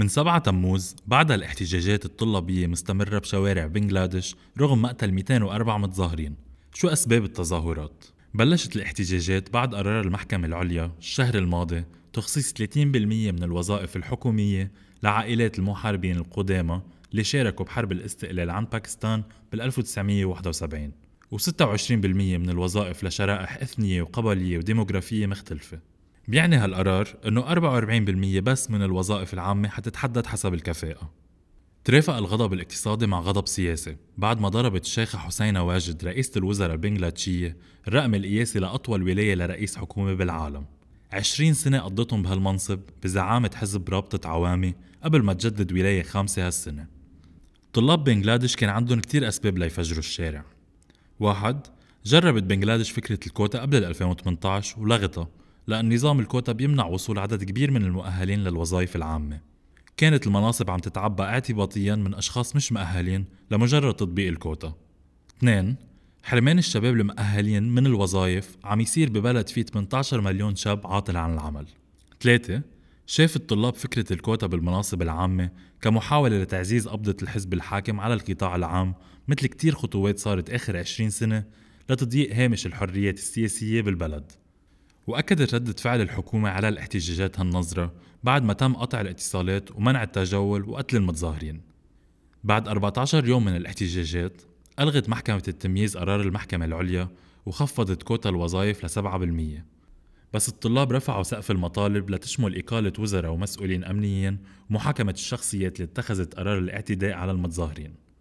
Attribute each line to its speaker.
Speaker 1: من 7 تموز بعد الاحتجاجات الطلابية مستمرة بشوارع بنغلاديش رغم مقتل 204 متظاهرين شو أسباب التظاهرات؟ بلشت الاحتجاجات بعد قرار المحكمة العليا الشهر الماضي تخصيص 30% من الوظائف الحكومية لعائلات المحاربين القدامى اللي شاركوا بحرب الاستقلال عن باكستان بال 1971 و26% من الوظائف لشرائح إثنية وقبلية وديموغرافية مختلفة بيعني هالقرار انه 44% بس من الوظائف العامة حتتحدد حسب الكفاءة ترافق الغضب الاقتصادي مع غضب سياسي بعد ما ضربت الشيخة حسينة واجد رئيسة الوزراء البنغلاديشية الرقم القياسي لأطول ولاية لرئيس حكومة بالعالم 20 سنة قضيتهم بهالمنصب بزعامة حزب رابطة عوامي قبل ما تجدد ولاية خامسة هالسنة طلاب بنغلاديش كان عندهم كتير أسباب ليفجروا الشارع واحد جربت بنغلاديش فكرة الكوتا قبل 2018 ولغتها لأن نظام الكوتا بيمنع وصول عدد كبير من المؤهلين للوظائف العامة كانت المناصب عم تتعبى اعتباطيا من أشخاص مش مؤهلين لمجرد تطبيق الكوتا 2 حرمان الشباب المؤهلين من الوظائف عم يصير ببلد فيه 18 مليون شاب عاطل عن العمل 3 شاف الطلاب فكرة الكوتا بالمناصب العامة كمحاولة لتعزيز قبضة الحزب الحاكم على القطاع العام مثل كتير خطوات صارت آخر 20 سنة لتضييق هامش الحريات السياسية بالبلد وأكدت ردة فعل الحكومة على الاحتجاجات هالنظرة بعد ما تم قطع الاتصالات ومنع التجول وقتل المتظاهرين بعد 14 يوم من الاحتجاجات ألغت محكمة التمييز قرار المحكمة العليا وخفضت كوتا الوظائف ل 7% بس الطلاب رفعوا سقف المطالب لتشمل إقالة وزراء ومسؤولين أمنيين ومحاكمة الشخصيات اللي اتخذت قرار الاعتداء على المتظاهرين